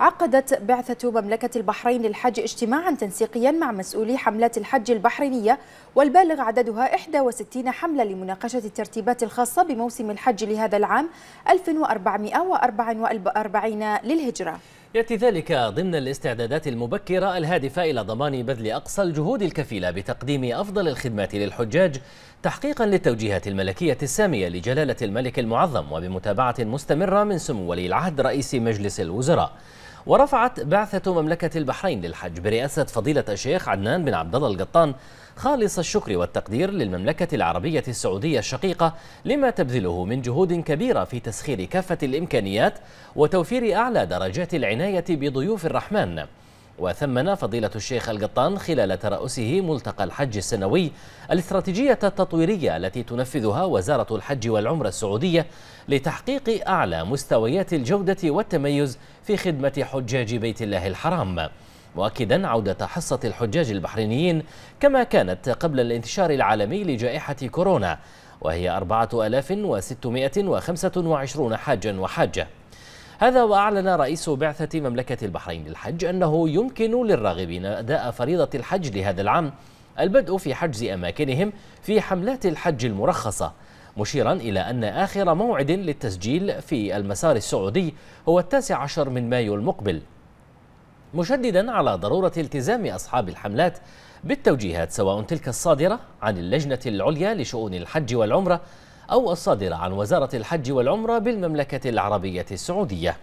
عقدت بعثة مملكة البحرين للحج اجتماعا تنسيقيا مع مسؤولي حملات الحج البحرينية والبالغ عددها 61 حملة لمناقشة الترتيبات الخاصة بموسم الحج لهذا العام 1444 للهجرة يأتي ذلك ضمن الاستعدادات المبكرة الهادفة إلى ضمان بذل أقصى الجهود الكفيلة بتقديم أفضل الخدمات للحجاج تحقيقا للتوجيهات الملكية السامية لجلالة الملك المعظم وبمتابعة مستمرة من سمو ولي العهد رئيس مجلس الوزراء ورفعت بعثة مملكة البحرين للحج برئاسة فضيلة الشيخ عدنان بن عبد الله القطان خالص الشكر والتقدير للمملكة العربية السعودية الشقيقة لما تبذله من جهود كبيرة في تسخير كافة الإمكانيات وتوفير أعلى درجات العناية بضيوف الرحمن وثمن فضيلة الشيخ القطان خلال ترأسه ملتقى الحج السنوي الاستراتيجية التطويرية التي تنفذها وزارة الحج والعمرة السعودية لتحقيق أعلى مستويات الجودة والتميز في خدمة حجاج بيت الله الحرام مؤكدا عودة حصة الحجاج البحرينيين كما كانت قبل الانتشار العالمي لجائحة كورونا وهي 4625 حاجا وحاجة هذا وأعلن رئيس بعثة مملكة البحرين للحج أنه يمكن للراغبين أداء فريضة الحج لهذا العام البدء في حجز أماكنهم في حملات الحج المرخصة مشيرا إلى أن آخر موعد للتسجيل في المسار السعودي هو التاسع عشر من مايو المقبل مشددا على ضرورة التزام أصحاب الحملات بالتوجيهات سواء تلك الصادرة عن اللجنة العليا لشؤون الحج والعمرة أو الصادرة عن وزارة الحج والعمرة بالمملكة العربية السعودية